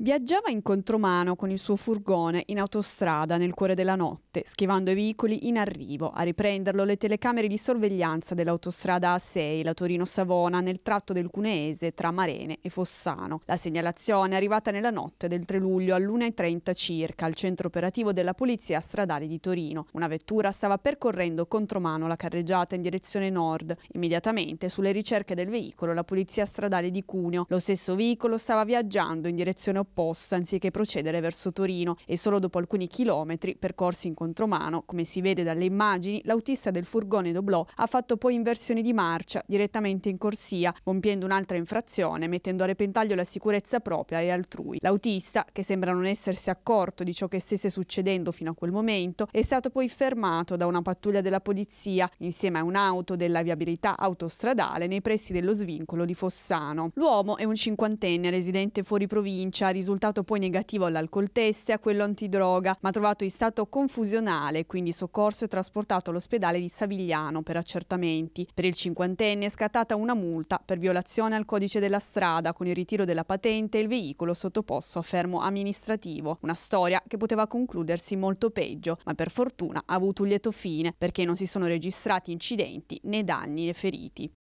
Viaggiava in contromano con il suo furgone in autostrada nel cuore della notte, schivando i veicoli in arrivo. A riprenderlo le telecamere di sorveglianza dell'autostrada A6, la Torino-Savona, nel tratto del Cuneese tra Marene e Fossano. La segnalazione è arrivata nella notte del 3 luglio all'1.30 circa al centro operativo della Polizia Stradale di Torino. Una vettura stava percorrendo contromano la carreggiata in direzione nord. Immediatamente, sulle ricerche del veicolo, la Polizia Stradale di Cuneo. Lo stesso veicolo stava viaggiando in direzione opposta opposta anziché procedere verso Torino e solo dopo alcuni chilometri percorsi in contromano, come si vede dalle immagini, l'autista del furgone Doblò ha fatto poi inversione di marcia direttamente in corsia, compiendo un'altra infrazione, mettendo a repentaglio la sicurezza propria e altrui. L'autista, che sembra non essersi accorto di ciò che stesse succedendo fino a quel momento, è stato poi fermato da una pattuglia della polizia insieme a un'auto della viabilità autostradale nei pressi dello svincolo di Fossano. L'uomo è un cinquantenne residente fuori provincia, risultato poi negativo all'alcol test e a quello antidroga, ma trovato in stato confusionale, quindi soccorso e trasportato all'ospedale di Savigliano per accertamenti. Per il cinquantenne è scattata una multa per violazione al codice della strada con il ritiro della patente e il veicolo sottoposto a fermo amministrativo. Una storia che poteva concludersi molto peggio, ma per fortuna ha avuto un lieto fine perché non si sono registrati incidenti né danni né feriti.